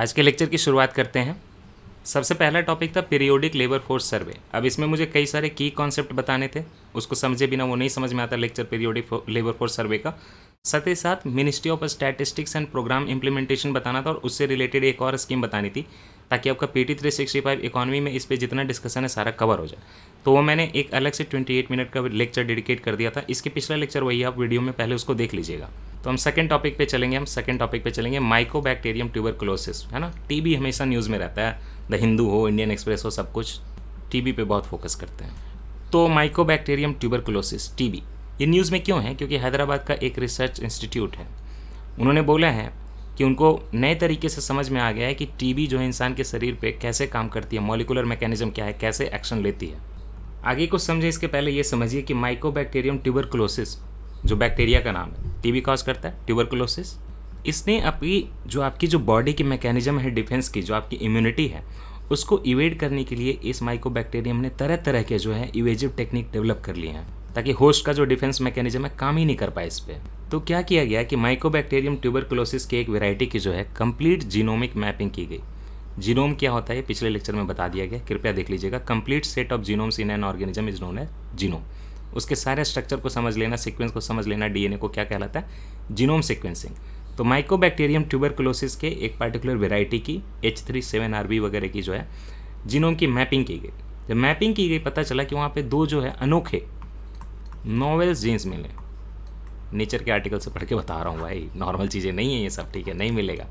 आज के लेक्चर की शुरुआत करते हैं सबसे पहला टॉपिक था पीरियोडिक लेबर फोर्स सर्वे अब इसमें मुझे कई सारे की कॉन्सेप्ट बताने थे उसको समझे बिना वो नहीं समझ में आता lecture periodic labour force survey का साथ ही साथ ministry of statistics and programme implementation बताना था और उससे रिलेटेड एक और स्कीम बतानी थी ताकि आपका P T three sixty five में इस पर जितना डिस्कशन है सारा कवर हो जाए तो वो मैंने एक अलग से ट्वेंटी एट मिनट का लेक्चर डेडिकेट कर दिया था इसके पिछला लेक्चर वही आप वीडियो में पहले उसको देख लीजिएगा तो हम सेकंड टॉपिक पे चलेंगे हम सेकंड टॉपिक पे चलेंगे माइकोबैक्टीरियम ट्यूबरक्लोसिस है ना टीबी हमेशा न्यूज़ में रहता है द हिंदू हो इंडियन एक्सप्रेस हो सब कुछ टी पे बहुत फोकस करते हैं तो माइकोबैक्टीरियम ट्यूबरक्लोसिस टीबी ये न्यूज़ में क्यों है क्योंकि हैदराबाद का एक रिसर्च इंस्टीट्यूट है उन्होंने बोला है कि उनको नए तरीके से समझ में आ गया है कि टीबी जो है इंसान के शरीर पर कैसे काम करती है मॉलिकुलर मैकेनिज्म क्या है कैसे एक्शन लेती है आगे कुछ समझे इसके पहले ये समझिए कि माइकोबैक्टीरियम ट्यूबरकुलोसिस जो बैक्टीरिया का नाम है टीबी कॉज करता है ट्यूबरकुलोसिस इसने अपनी जो आपकी जो बॉडी की मैकेनिज्म है डिफेंस की जो आपकी इम्यूनिटी है उसको इवेड करने के लिए इस माइकोबैक्टीरियम ने तरह तरह के जो है इवेजिव टेक्निक डेवलप कर लिए हैं ताकि होस्ट का जो डिफेंस मैकेनिज्म है काम ही नहीं कर पाए इस पर तो क्या किया गया कि माइकोबैक्टेरियम ट्यूबरकुलोसिस के एक वेराइटी की जो है कंप्लीट जीनोमिक मैपिंग की गई जीनोम क्या होता है पिछले लेक्चर में बता दिया गया कृपया देख लीजिएगा complete set of genomes in an organism is known है जीनोम उसके सारे स्ट्रक्चर को समझ लेना सीक्वेंस को समझ लेना डीएनए को क्या कहलाता है जीनोम सीक्वेंसिंग तो माइकोबैक्टीरियम ट्यूबरकुलोसिस के एक पर्टिकुलर वेराइटी की H three seven R B वगैरह की जो है जीनोम की मैपिंग की गई जब मैपिंग की गई पता चला कि वहाँ पर दो जो है अनोखे नोवेल जीन्स मिले नेचर के आर्टिकल से पढ़ के बता रहा हूँ भाई नॉर्मल चीज़ें नहीं है ये सब ठीक है नहीं मिलेगा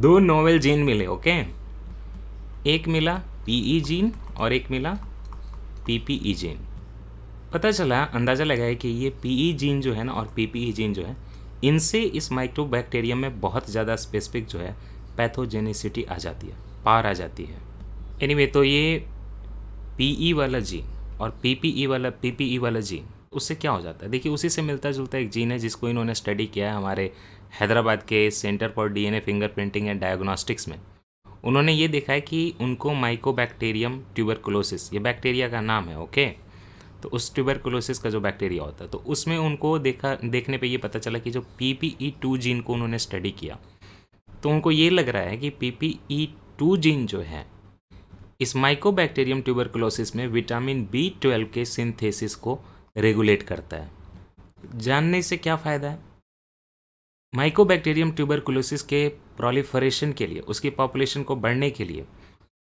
दो नोवेल जीन मिले ओके एक मिला पीई e जीन और एक मिला पीपीई e जीन पता चला अंदाज़ा लगा है कि ये पीई e जीन जो है ना और पीपीई जीन जो है इनसे इस माइक्रोबैक्टीरियम में बहुत ज़्यादा स्पेसिफिक जो है पैथोजेनिसिटी आ जाती है पार आ जाती है एनीवे anyway, तो ये पीई वाला जीन और पीपीई वाला पीपीई वाला जीन उससे क्या हो जाता है देखिए उसी से मिलता जुलता एक जीन है जिसको इन्होंने स्टडी किया है हमारे हैदराबाद के centre for DNA fingerprinting and diagnostics में उन्होंने ये देखा है कि उनको माइकोबैक्टीरियम ट्यूबरकुलोसिस ये बैक्टीरिया का नाम है ओके तो उस ट्यूबरकुलोसिस का जो बैक्टीरिया होता है तो उसमें उनको देखा देखने पर यह पता चला कि जो P P E two gene को उन्होंने स्टडी किया तो उनको ये लग रहा है कि P P E two gene जो है इस माइकोबैक्टीरियम ट्यूबरकुलोसिस में विटामिन बी ट्वेल्व के सिंथेसिस को रेगुलेट करता है जानने से क्या फ़ायदा है माइकोबैक्टीरियम ट्यूबरकुलोसिस के प्रोलिफरेशन के लिए उसकी पॉपुलेशन को बढ़ने के लिए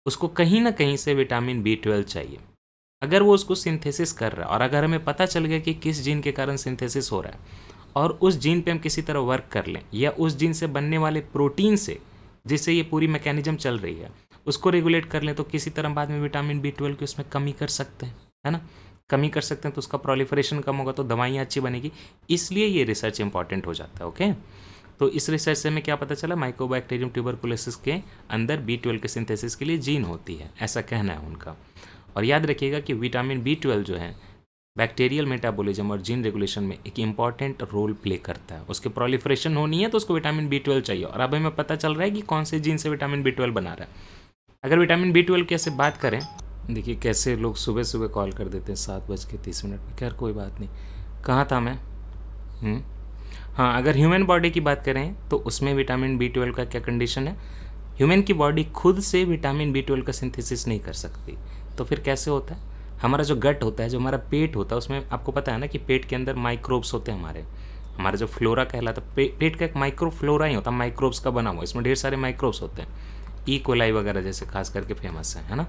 उसको कहीं ना कहीं से विटामिन बी ट्वेल्व चाहिए अगर वो उसको सिंथेसिस कर रहा है और अगर हमें पता चल गया कि किस जीन के कारण सिंथेसिस हो रहा है और उस जीन पे हम किसी तरह वर्क कर लें या उस जीन से बनने वाले प्रोटीन से जिससे ये पूरी मैकेनिज्म चल रही है उसको रेगुलेट कर लें तो किसी तरह बाद में विटामिन बी ट्वेल्व की उसमें कमी कर सकते हैं है ना कमी कर सकते हैं तो उसका प्रोलिफरेशन कम होगा तो दवाइयाँ अच्छी बनेगी इसलिए ये रिसर्च इंपॉर्टेंट हो जाता है ओके तो इस रिसर्च से हमें क्या पता चला माइक्रोबैक्टेरियम ट्यूबरकुलोसिस के अंदर बी ट्वेल्व के सिंथेसिस के लिए जीन होती है ऐसा कहना है उनका और याद रखिएगा कि विटामिन बी ट्वेल्व जो है बैक्टीरियल मेटाबॉलिज्म और जीन रेगुलेशन में एक इंपॉर्टेंट रोल प्ले करता है उसके प्रोलीफरेशन होनी है तो उसको विटामिन बी ट्वेल्व चाहिए और अब हमें पता चल रहा है कि कौन से जीन से विटामिन बी ट्वेल्व बना रहा है अगर विटामिन बी ट्वेल्व की ऐसे बात करें देखिए कैसे लोग सुबह सुबह कॉल कर देते हैं सात बज के तीस मिनट में खैर कोई बात नहीं कहाँ था मैं हम्म। हाँ अगर ह्यूमन बॉडी की बात करें तो उसमें विटामिन बी ट्वेल्व का क्या कंडीशन है ह्यूमन की बॉडी खुद से विटामिन बी ट्वेल्व का सिंथेसिस नहीं कर सकती तो फिर कैसे होता है हमारा जो गट होता है जो हमारा पेट होता है उसमें आपको पता है ना कि पेट के अंदर माइक्रोब्स होते हैं हमारे हमारा जो फ्लोरा कहलाता है पे, पेट का एक माइक्रो फ्लोरा ही होता है माइक्रोब्स का बना हुआ इसमें ढेर सारे माइक्रोब्स होते हैं ई e. कोलाई वगैरह जैसे खास करके फेमस है है ना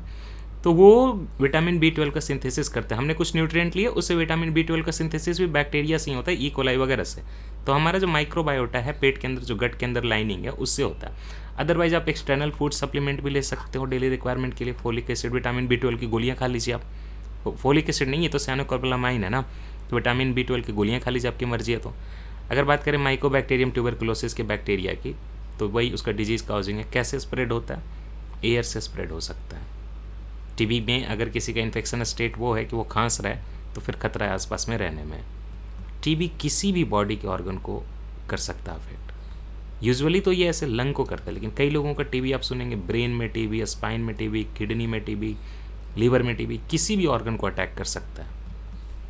तो वो विटामिन बी ट्वेल्व का सिंथेसिस करते हैं हमने कुछ न्यूट्रिएंट लिए उससे विटामिन बी ट्वेल्व का सिंथेसिस भी बैक्टीरिया से ही होता है ई e. कोलाई वगैरह से तो हमारा जो माइक्रोबायोटा है पेट के अंदर जो गट के अंदर लाइनिंग है उससे होता है अदरवाइज आप एक्सटर्नल फूड सप्लीमेंट भी ले सकते हो डेली रिक्वायरमेंट के लिए folic acid vitamin B twelve की गोलियाँ खा लीजिए आप फोलिक एसिड नहीं है तो सैनोकॉर्बलामाइन है ना तो विटामिन बी ट्वेल्व की गोलियाँ खा लीजिए आपकी मर्जी है तो अगर बात करें माइकोबैक्टीरियम ट्यूबरकुलोसिस के बैक्टीरिया की तो वही उसका डिजीज़ काउजिंग है कैसे स्प्रेड होता है एयर से स्प्रेड हो सकता है टीबी में अगर किसी का इन्फेक्शन स्टेट वो है कि वो खांस रहा है तो फिर खतरा है आसपास में रहने में टीबी किसी भी बॉडी के ऑर्गन को कर सकता है अफेक्ट यूजुअली तो ये ऐसे लंग को करता है लेकिन कई लोगों का टीबी आप सुनेंगे ब्रेन में टीबी स्पाइन में टीबी किडनी में टीबी लीवर में टीबी किसी भी ऑर्गन को अटैक कर सकता है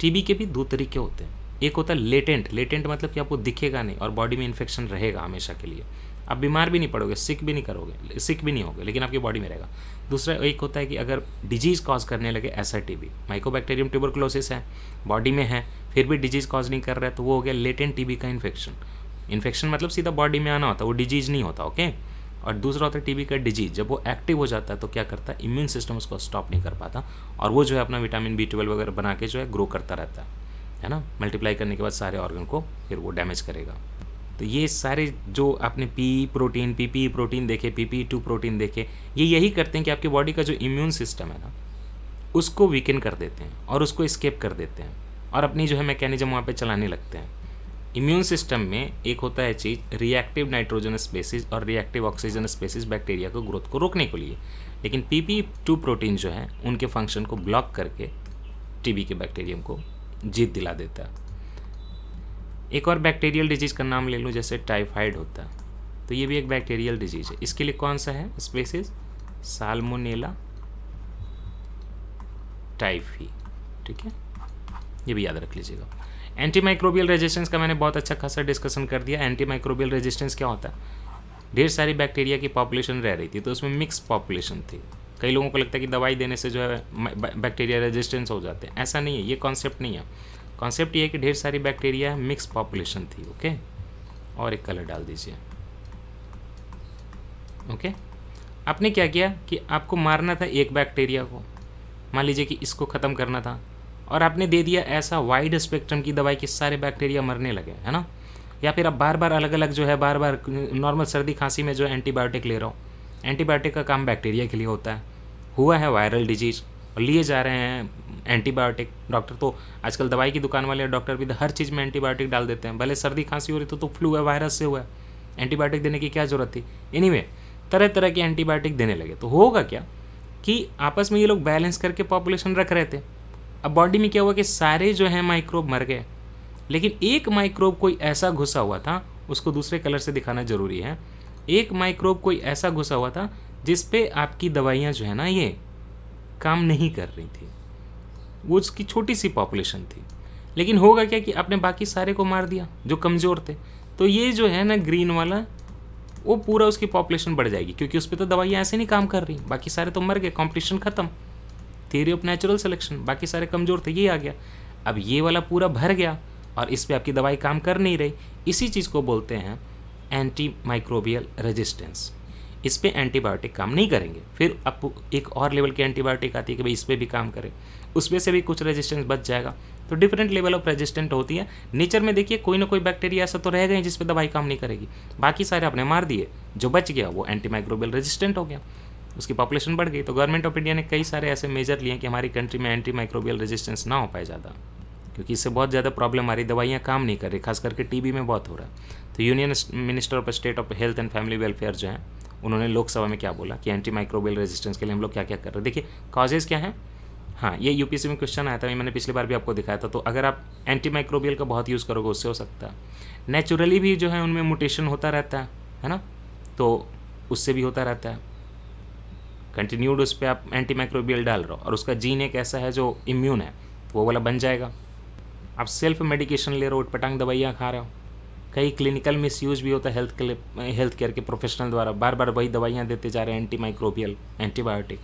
टीबी के भी दो तरीके होते हैं एक होता है लेटेंट लेटेंट मतलब कि आपको दिखेगा नहीं और बॉडी में इन्फेक्शन रहेगा हमेशा के लिए आप बीमार भी नहीं पड़ोगे सिक भी नहीं करोगे सिक भी नहीं होगे लेकिन आपकी बॉडी में रहेगा दूसरा एक होता है कि अगर डिजीज़ कॉज करने लगे ऐसा टीबी माइकोबैक्टेरियम ट्यूबरकलोसिस है बॉडी में है फिर भी डिजीज़ कॉज नहीं कर रहा है तो वो हो गया लेटेंट बी का इन्फेक्शन इन्फेक्शन मतलब सीधा बॉडी में आना होता है वो डिजीज़ नहीं होता ओके और दूसरा होता है टीबी का डिजीज जब वो एक्टिव हो जाता है तो क्या करता है इम्यून सिस्टम उसको स्टॉप नहीं कर पाता और वो जो है अपना विटामिन बी ट्वेल्व वगैरह बना के जो है ग्रो करता रहता है है ना मल्टीप्लाई करने के बाद सारे ऑर्गन को फिर वो डैमेज करेगा तो ये सारे जो आपने P protein P P protein देखे पी पी टू प्रोटीन देखे ये यही करते हैं कि आपकी बॉडी का जो इम्यून सिस्टम है ना उसको वीकन कर देते हैं और उसको स्केप कर देते हैं और अपनी जो है मैकेनिज्म वहाँ पर चलाने लगते हैं इम्यून सिस्टम में एक होता है चीज़ रिएक्टिव नाइट्रोजन स्पेसिस और रिएक्टिव ऑक्सीजन स्पेसिस बैक्टीरिया को ग्रोथ को रोकने के लिए लेकिन पी पी टू प्रोटीन जो है उनके फंक्शन को ब्लॉक करके टीबी के बैक्टीरियम को जीत दिला देता है एक और बैक्टीरियल डिजीज़ का नाम ले लूँ जैसे टाइफाइड होता है तो ये भी एक बैक्टीरियल डिजीज़ है इसके लिए कौन सा है स्पेसिस साल्मोनेला टाइफी ठीक है ये भी याद रख लीजिएगा एंटी माइक्रोबियल रेजिस्टेंस का मैंने बहुत अच्छा खासा डिस्कशन कर दिया एंटी माइक्रोबियल रेजिस्टेंस क्या होता है ढेर सारी बैक्टीरिया की पॉपुलेशन रह रही थी तो उसमें मिक्स पॉपुलेशन थी कई लोगों को लगता है कि दवाई देने से जो है बैक्टीरिया रेजिस्टेंस हो जाते हैं ऐसा नहीं है ये कॉन्सेप्ट नहीं है कॉन्सेप्ट ये है कि ढेर सारी बैक्टीरिया मिक्स पॉपुलेशन थी ओके और एक कलर डाल दीजिए ओके आपने क्या किया कि आपको मारना था एक बैक्टीरिया को मान लीजिए कि इसको ख़त्म करना था और आपने दे दिया ऐसा वाइड स्पेक्ट्रम की दवाई कि सारे बैक्टीरिया मरने लगे है ना या फिर आप बार बार अलग अलग जो है बार बार नॉर्मल सर्दी खांसी में जो एंटीबायोटिक ले रहा हूँ एंटीबायोटिक का काम बैक्टीरिया के लिए होता है हुआ है वायरल डिजीज़ लिए जा रहे हैं एंटीबायोटिक डॉक्टर तो आजकल दवाई की दुकान वाले डॉक्टर भी तो हर चीज़ में एंटीबायोटिक डाल देते हैं भले सर्दी खांसी हो रही तो, तो फ्लू है वायरस से हुआ है एंटीबायोटिक देने की क्या ज़रूरत थी एनी anyway, तरह तरह के एंटीबायोटिक देने लगे तो होगा क्या कि आपस में ये लोग बैलेंस करके पॉपुलेशन रख रहे थे अब बॉडी में क्या हुआ कि सारे जो हैं माइक्रोब मर गए लेकिन एक माइक्रोब कोई ऐसा घुसा हुआ था उसको दूसरे कलर से दिखाना ज़रूरी है एक माइक्रोब कोई ऐसा घुसा हुआ था जिस पे आपकी दवाइयाँ जो है ना ये काम नहीं कर रही थी वो उसकी छोटी सी पॉपुलेशन थी लेकिन होगा क्या कि आपने बाकी सारे को मार दिया जो कमज़ोर थे तो ये जो है ना ग्रीन वाला वो पूरा उसकी पॉपुलेशन बढ़ जाएगी क्योंकि उस पर तो दवाइयाँ ऐसे नहीं काम कर रही बाकी सारे तो मर गए कॉम्पिटिशन ख़त्म थियरी ऑफ नेचुरल सिलेक्शन बाकी सारे कमज़ोर थे ये आ गया अब ये वाला पूरा भर गया और इस पर आपकी दवाई काम कर नहीं रही इसी चीज़ को बोलते हैं एंटी माइक्रोबियल रेजिस्टेंस इस पर एंटीबायोटिक काम नहीं करेंगे फिर अब एक और लेवल की एंटीबायोटिक आती है कि भाई इस पर भी काम करें उसमें से भी कुछ रेजिस्टेंस बच जाएगा तो डिफरेंट लेवल ऑफ रेजिस्टेंट होती है नेचर में देखिए कोई ना कोई बैक्टीरिया ऐसा तो रह गए जिस पर दवाई काम नहीं करेगी बाकी सारे आपने मार दिए जो बच गया वो एंटी माइक्रोबियल रेजिस्टेंट हो गया उसकी पॉपुलेशन बढ़ गई तो गवर्नमेंट ऑफ इंडिया ने कई सारे ऐसे मेजर लिए कि हमारी कंट्री में एंटी माइक्रोबियल रेजिस्टेंस ना हो पाए ज़्यादा क्योंकि इससे बहुत ज़्यादा प्रॉब्लम आ रही दवाइयाँ काम नहीं कर रही खास करके टीबी में बहुत हो रहा है तो union minister of state of health and family welfare जो है उन्होंने लोकसभा में क्या बोला कि एंटी माइक्रोबियल रेजिस्टेंस के लिए हम लोग क्या क्या कर रहे हैं देखिए कॉजेज़ क्या हैं हाँ ये यूपीएससी में क्वेश्चन आया था मैंने पिछली बार भी आपको दिखाया था तो अगर आप एंटी माइक्रोबियल का बहुत यूज़ करोगे उससे हो सकता है नेचुरली भी जो है उनमें म्यूटेशन होता रहता है है ना तो उससे भी होता रहता है कंटिन्यूड उस पर आप एंटी माइक्रोबियल डाल रहे हो और उसका जीन एक ऐसा है जो इम्यून है वो वाला बन जाएगा आप सेल्फ मेडिकेशन ले रहे हो उटपटांग दवाइयाँ खा रहे हो कई क्लिनिकल मिसयूज भी होता है हेल्थ के हेल्थ केयर के प्रोफेशनल द्वारा बार बार वही दवाइयाँ देते जा रहे हैं एंटी माइक्रोबियल एंटीबायोटिक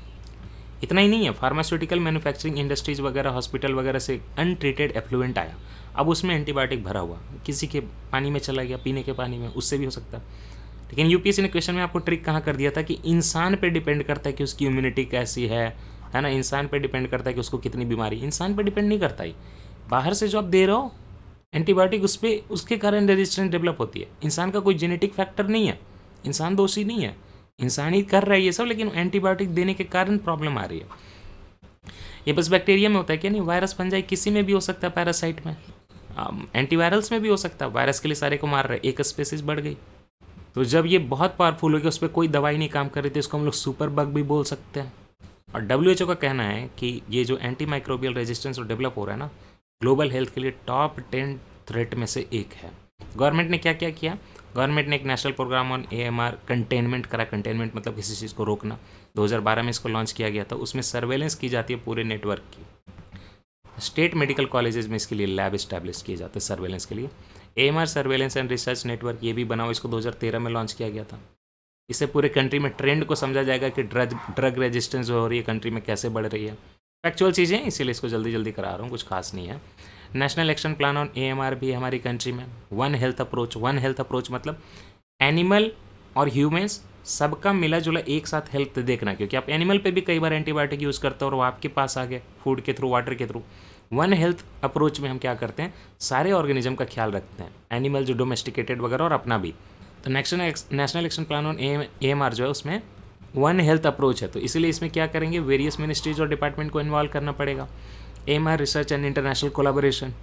इतना ही नहीं है फार्मास्यूटिकल मैन्युफैक्चरिंग इंडस्ट्रीज वगैरह हॉस्पिटल वगैरह से अनट्रीटेड एफ्लुएंट आया अब उसमें एंटीबायोटिक भरा हुआ किसी के पानी में चला गया पीने के पानी में उससे भी हो सकता है लेकिन यूपीएससी ने क्वेश्चन में आपको ट्रिक कहाँ कर दिया था कि इंसान पर डिपेंड करता है कि उसकी इम्यूनिटी कैसी है है ना इंसान पर डिपेंड करता है कि उसको कितनी बीमारी इंसान पर डिपेंड नहीं करता ही बाहर से जो आप दे रहे हो एंटीबायोटिक उस पर उसके कारण रेजिस्टेंस डेवलप होती है इंसान का कोई जेनेटिक फैक्टर नहीं है इंसान दोषी नहीं है इंसान ही कर रहा है ये सब लेकिन एंटीबायोटिक देने के कारण प्रॉब्लम आ रही है ये बस बैक्टीरिया में होता है क्या नहीं वायरस फंजाई किसी में भी हो सकता है पैरासाइट में एंटीवायरल्स में भी हो सकता है वायरस के लिए सारे को मार रहे एक स्पेसिस बढ़ गई तो जब ये बहुत पावरफुल हो गया उस पर कोई दवाई नहीं काम कर रही थी उसको हम लोग सुपर बग भी बोल सकते हैं और डब्ल्यू का कहना है कि ये जो एंटी माइक्रोबियल रेजिस्टेंस डेवलप हो रहा है ना ग्लोबल हेल्थ के लिए टॉप टेन थ्रेट में से एक है गवर्नमेंट ने क्या क्या किया गवर्नमेंट ने एक national programme on A M R containment करा कंटेनमेंट मतलब किसी चीज़ को रोकना 2012 में इसको लॉन्च किया गया था उसमें सर्वेलेंस की जाती है पूरे नेटवर्क की स्टेट मेडिकल कॉलेजेस में इसके लिए लैब इस्टेब्लिश किए जाते हैं सर्वेलेंस के लिए A M R surveillance and research network ये भी बना हुआ इसको 2013 में लॉन्च किया गया था इससे पूरे कंट्री में ट्रेंड को समझा जाएगा कि ड्रग ड्रग रेजिस्टेंस हो रही है कंट्री में कैसे बढ़ रही है फैक्चुअल चीज़ें इसीलिए इसको जल्दी जल्दी करा रहा हूँ कुछ खास नहीं है national action plan on A भी हमारी कंट्री में one health approach one health approach मतलब एनिमल और ह्यूमेंस सबका मिला जुला एक साथ हेल्थ देखना क्योंकि आप एनिमल पे भी कई बार एंटीबायोटिक यूज़ करते हो और वो आपके पास आ गए फूड के थ्रू वाटर के थ्रू वन हेल्थ अप्रोच में हम क्या करते हैं सारे ऑर्गेनिज्म का ख्याल रखते हैं एनिमल जो डोमेस्टिकेटेड वगैरह और अपना भी तो national national action plan on A M R जो है उसमें वन हेल्थ अप्रोच है तो इसलिए इसमें क्या करेंगे वेरियस मिनिस्ट्रीज और डिपार्टमेंट को इन्वॉल्व करना पड़ेगा M R research and international collaboration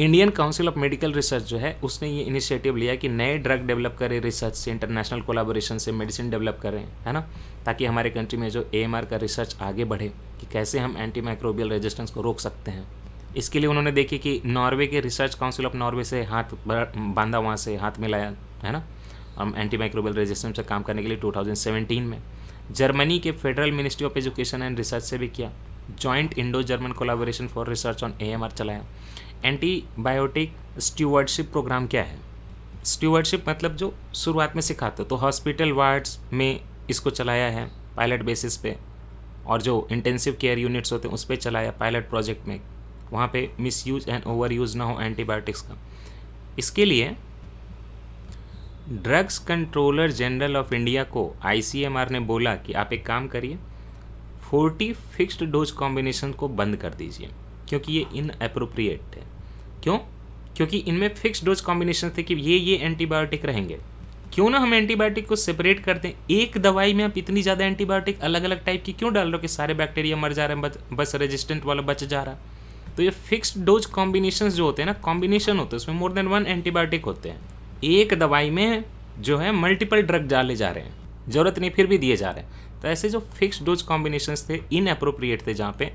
Indian council of medical research जो है उसने ये इनिशिएटिव लिया कि नए ड्रग डेवलप करें रिसर्च से इंटरनेशनल कोलाबोरेशन से मेडिसिन डेवलप करें है ना ताकि हमारे कंट्री में जो ए का रिसर्च आगे बढ़े कि कैसे हम एंटी माइक्रोबियल रेजिस्टेंस को रोक सकते हैं इसके लिए उन्होंने देखी कि नॉर्वे के रिसर्च काउंसिल ऑफ नॉर्वे से हाथ बांधा वहाँ से हाथ मिलाया है ना हम एंटी माइक्रोबियल रेजिस्टेंस से काम करने के लिए 2017 में जर्मनी के federal ministry of education and research से भी किया joint Indo German collaboration for research on A चलाया एंटीबायोटिक स्टीवर्डशिप प्रोग्राम क्या है स्टीवर्डशिप मतलब जो शुरुआत में सिखाते तो हॉस्पिटल वार्ड्स में इसको चलाया है पायलट बेसिस पे और जो इंटेंसिव केयर यूनिट्स होते हैं उस पर चलाया पायलट प्रोजेक्ट में वहाँ पे misuse and overuse ना हो एंटीबायोटिक्स का इसके लिए drugs controller general of India को आईसीएमआर ने बोला कि आप एक काम करिए 40 फिक्स्ड डोज कॉम्बिनेशन को बंद कर दीजिए क्योंकि ये इन अप्रोप्रिएट है क्यों क्योंकि इनमें फिक्स डोज कॉम्बिनेशन थे कि ये ये एंटीबायोटिक रहेंगे क्यों ना हम एंटीबायोटिक को सेपरेट कर दें एक दवाई में आप इतनी ज़्यादा एंटीबायोटिक अलग अलग टाइप की क्यों डाल रहे हो कि सारे बैक्टीरिया मर जा रहे हैं बस, बस रेजिस्टेंट वाला बच जा रहा तो ये फ़िक्स डोज कॉम्बिनेशन जो होते हैं ना कॉम्बिनेशन होते हैं उसमें मोर देन वन एंटीबायोटिक होते हैं एक दवाई में जो है मल्टीपल ड्रग डाले जा रहे हैं ज़रूरत नहीं फिर भी दिए जा रहे हैं तो ऐसे जो फिक्स डोज कॉम्बिनेशन थे इनअप्रोप्रिएट थे जहाँ पे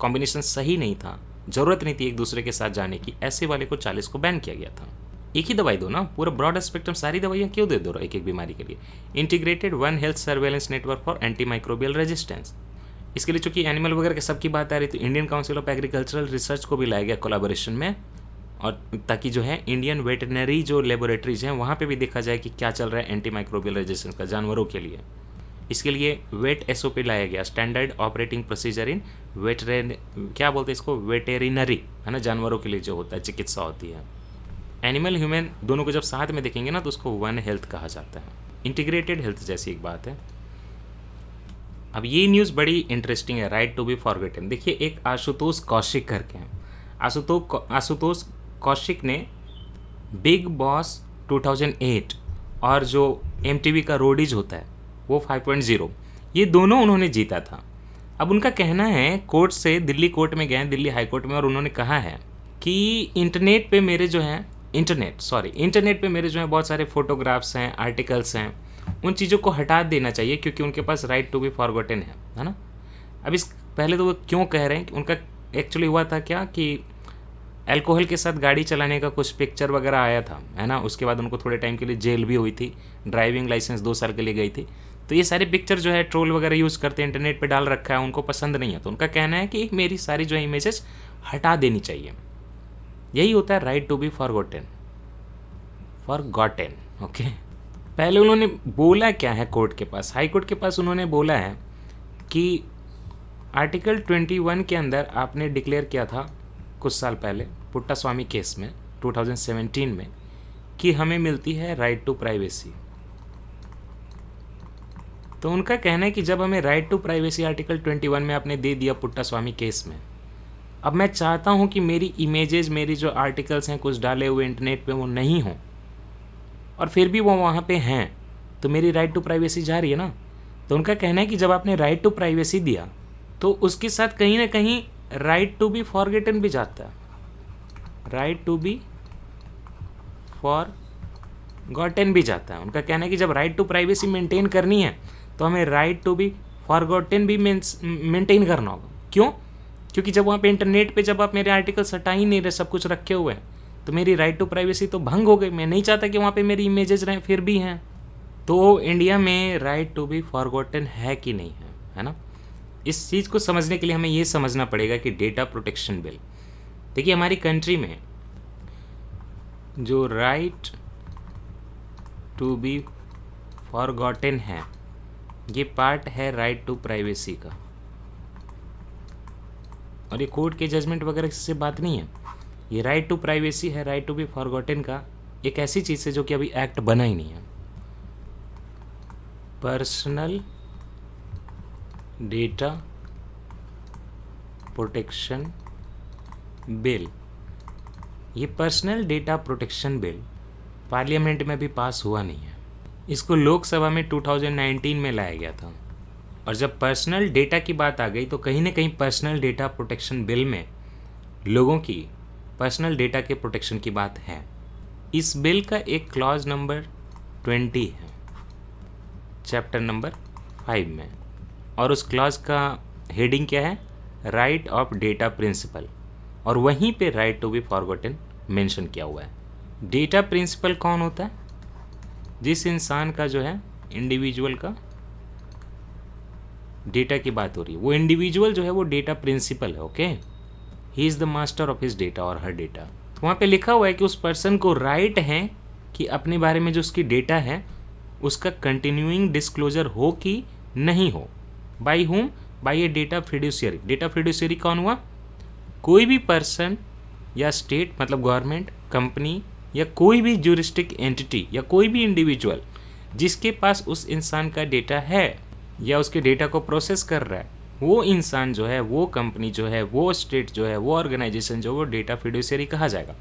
कॉम्बिनेशन सही नहीं था ज़रूरत नहीं थी एक दूसरे के साथ जाने की ऐसे वाले को चालीस को बैन किया गया था एक ही दवाई दो ना पूरा ब्रॉड स्पेक्ट्रम सारी दवाइयाँ क्यों दे दो एक एक बीमारी के लिए integrated one health surveillance network for antimicrobial resistance इसके लिए चूंकि एनिमल वगैरह के सबकी बात आ रही तो Indian council of agricultural research को भी लाया गया कोलाबोरेशन में और ताकि जो है इंडियन वेटनरी जो लेबोरेटरीज हैं वहाँ पे भी देखा जाए कि क्या चल रहा है एंटी माइक्रोबियल रेजिस्टेंस का जानवरों के लिए इसके लिए वेट एस लाया गया स्टैंडर्ड ऑपरेटिंग प्रोसीजर इन वेटर क्या बोलते हैं इसको वेटेरिनरी है ना जानवरों के लिए जो होता है चिकित्सा होती है एनिमल ह्यूमन दोनों को जब साथ में देखेंगे ना तो उसको वन हेल्थ कहा जाता है इंटीग्रेटेड हेल्थ जैसी एक बात है अब ये न्यूज़ बड़ी इंटरेस्टिंग है राइट टू बी फॉरगेटन देखिए एक आशुतोष कौशिक करके हैं आशुतोष आशुतोष कौशिक ने बिग बॉस 2008 और जो एम का रोडीज होता है वो 5.0 ये दोनों उन्होंने जीता था अब उनका कहना है कोर्ट से दिल्ली कोर्ट में गए दिल्ली हाई कोर्ट में और उन्होंने कहा है कि इंटरनेट पे मेरे जो हैं इंटरनेट सॉरी इंटरनेट पे मेरे जो हैं बहुत सारे फोटोग्राफ्स हैं आर्टिकल्स हैं उन चीज़ों को हटा देना चाहिए क्योंकि उनके पास राइट टू बी फॉरगोटेन है है ना अब इस पहले तो वो क्यों कह रहे हैं कि उनका एक्चुअली हुआ था क्या कि एल्कोहल के साथ गाड़ी चलाने का कुछ पिक्चर वगैरह आया था है ना उसके बाद उनको थोड़े टाइम के लिए जेल भी हुई थी ड्राइविंग लाइसेंस दो साल के लिए गई थी तो ये सारे पिक्चर जो है ट्रोल वगैरह यूज़ करते हैं इंटरनेट पर डाल रखा है उनको पसंद नहीं है तो उनका कहना है कि मेरी सारी जो है इमेजेस हटा देनी चाहिए यही होता है right to be forgotten forgotten okay पहले उन्होंने बोला क्या है कोर्ट के पास हाई कोर्ट के पास उन्होंने बोला है कि आर्टिकल 21 के अंदर आपने डिक्लेयर किया था कुछ साल पहले पुट्टा स्वामी केस में 2017 में कि हमें मिलती है राइट टू प्राइवेसी तो उनका कहना है कि जब हमें राइट टू प्राइवेसी आर्टिकल 21 में आपने दे दिया पुट्टा स्वामी केस में अब मैं चाहता हूं कि मेरी इमेजेस मेरी जो आर्टिकल्स हैं कुछ डाले हुए इंटरनेट पे वो नहीं हों और फिर भी वो वहाँ पे हैं तो मेरी राइट टू प्राइवेसी जा रही है ना तो उनका कहना है कि जब आपने राइट टू प्राइवेसी दिया तो उसके साथ कहीं ना कहीं राइट टू बी फॉरगेटन भी जाता है right to be forgotten भी जाता है उनका कहना है कि जब राइट टू प्राइवेसी मेंटेन करनी है तो हमें right to be forgotten भी मेंटेन करना होगा क्यों क्योंकि जब वहाँ पे इंटरनेट पे जब आप मेरे आर्टिकल्स हटा ही नहीं रहे सब कुछ रखे हुए हैं तो मेरी राइट टू प्राइवेसी तो भंग हो गई मैं नहीं चाहता कि वहाँ पे मेरी इमेजेस रहें फिर भी हैं तो इंडिया में राइट टू बी फॉरगॉटन है कि नहीं है है ना इस चीज़ को समझने के लिए हमें ये समझना पड़ेगा कि डेटा प्रोटेक्शन बिल देखिए हमारी कंट्री में जो राइट टू बी फॉरगॉटन है ये पार्ट है राइट टू प्राइवेसी का और ये कोर्ट के जजमेंट वगैरह से बात नहीं है ये राइट टू प्राइवेसी है राइट टू बी फॉरगॉटन का एक ऐसी चीज़ है जो कि अभी एक्ट बना ही नहीं है पर्सनल डेटा प्रोटेक्शन बिल ये personal data protection bill parliament में भी पास हुआ नहीं है इसको लोकसभा में 2019 में लाया गया था और जब पर्सनल डेटा की बात आ गई तो कहीं ना कहीं पर्सनल डेटा प्रोटेक्शन बिल में लोगों की पर्सनल डेटा के प्रोटेक्शन की बात है इस बिल का एक क्लॉज नंबर ट्वेंटी है चैप्टर नंबर फाइव में और उस क्लॉज का हेडिंग क्या है राइट ऑफ डेटा प्रिंसिपल और वहीं पे right to be forgotten mention किया हुआ है डेटा प्रिंसिपल कौन होता है जिस इंसान का जो है इंडिविजुअल का डेटा की बात हो रही है वो इंडिविजुअल जो है वो डेटा प्रिंसिपल है okay he is the master of his data और हर डेटा तो वहाँ पे लिखा हुआ है कि उस पर्सन को राइट right है कि अपने बारे में जो उसकी डेटा है उसका कंटिन्यूइंग डिस्क्लोजर हो कि नहीं हो by whom by a data fiduciary data fiduciary कौन हुआ कोई भी पर्सन या स्टेट मतलब गवर्नमेंट कंपनी या कोई भी जूरिस्टिक एंटिटी या कोई भी इंडिविजुअल जिसके पास उस इंसान का डेटा है या उसके डेटा को प्रोसेस कर रहा है वो इंसान जो है वो कंपनी जो है वो स्टेट जो है वो ऑर्गेनाइजेशन जो है वो डेटा फिड्यूसरी कहा जाएगा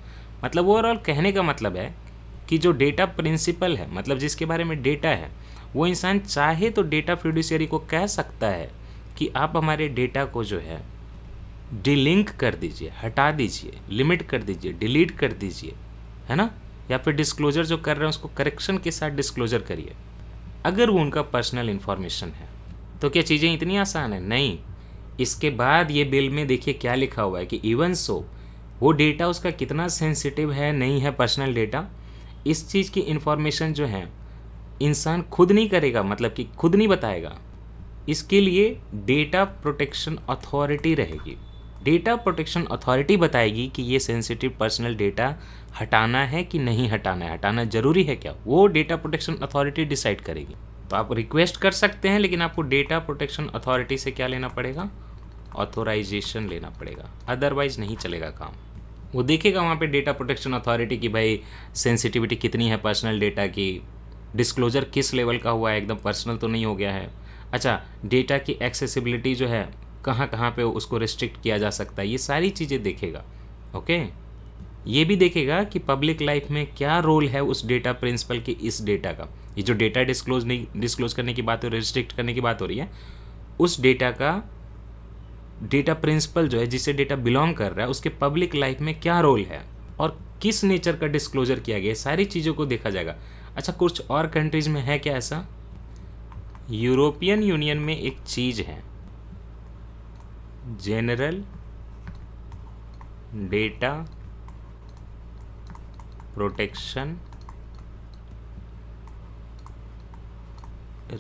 मतलब ओवरऑल कहने का मतलब है कि जो डेटा प्रिंसिपल है मतलब जिसके बारे में डेटा है वो इंसान चाहे तो डेटा फिड्यूसरी को कह सकता है कि आप हमारे डेटा को जो है डिलिंक कर दीजिए हटा दीजिए लिमिट कर दीजिए डिलीट कर दीजिए है ना या फिर डिस्क्लोजर जो कर रहे हैं उसको करेक्शन के साथ डिस्क्लोजर करिए अगर वो उनका पर्सनल इन्फॉर्मेशन है तो क्या चीज़ें इतनी आसान है नहीं इसके बाद ये बिल में देखिए क्या लिखा हुआ है कि इवन सो वो डेटा उसका कितना सेंसिटिव है नहीं है पर्सनल डेटा इस चीज़ की इन्फॉर्मेशन जो है इंसान खुद नहीं करेगा मतलब कि खुद नहीं बताएगा इसके लिए डेटा प्रोटेक्शन अथॉरिटी रहेगी डेटा प्रोटेक्शन अथॉरिटी बताएगी कि ये सेंसिटिव पर्सनल डेटा हटाना है कि नहीं हटाना है हटाना ज़रूरी है क्या वो डेटा प्रोटेक्शन अथॉरिटी डिसाइड करेगी तो आप रिक्वेस्ट कर सकते हैं लेकिन आपको डेटा प्रोटेक्शन अथॉरिटी से क्या लेना पड़ेगा ऑथोराइजेशन लेना पड़ेगा अदरवाइज़ नहीं चलेगा काम वो देखेगा वहाँ पे डेटा प्रोटेक्शन अथॉरिटी की भाई सेंसिटिविटी कितनी है पर्सनल डेटा की डिस्क्लोज़र किस लेवल का हुआ है एकदम पर्सनल तो नहीं हो गया है अच्छा डेटा की एक्सेसिबिलिटी जो है कहाँ कहाँ पे उसको रिस्ट्रिक्ट किया जा सकता है ये सारी चीज़ें देखेगा ओके ये भी देखेगा कि पब्लिक लाइफ में क्या रोल है उस डेटा प्रिंसिपल के इस डेटा का ये जो डेटा डिस्क्लोज नहीं डिस्क्लोज करने की बात हो रही है रिस्ट्रिक्ट करने की बात हो रही है उस डेटा का डेटा प्रिंसिपल जो है जिसे डेटा बिलोंग कर रहा है उसके पब्लिक लाइफ में क्या रोल है और किस नेचर का डिस्क्लोजर किया गया सारी चीज़ों को देखा जाएगा अच्छा कुछ और कंट्रीज़ में है क्या ऐसा यूरोपियन यूनियन में एक चीज़ है जनरल डेटा प्रोटेक्शन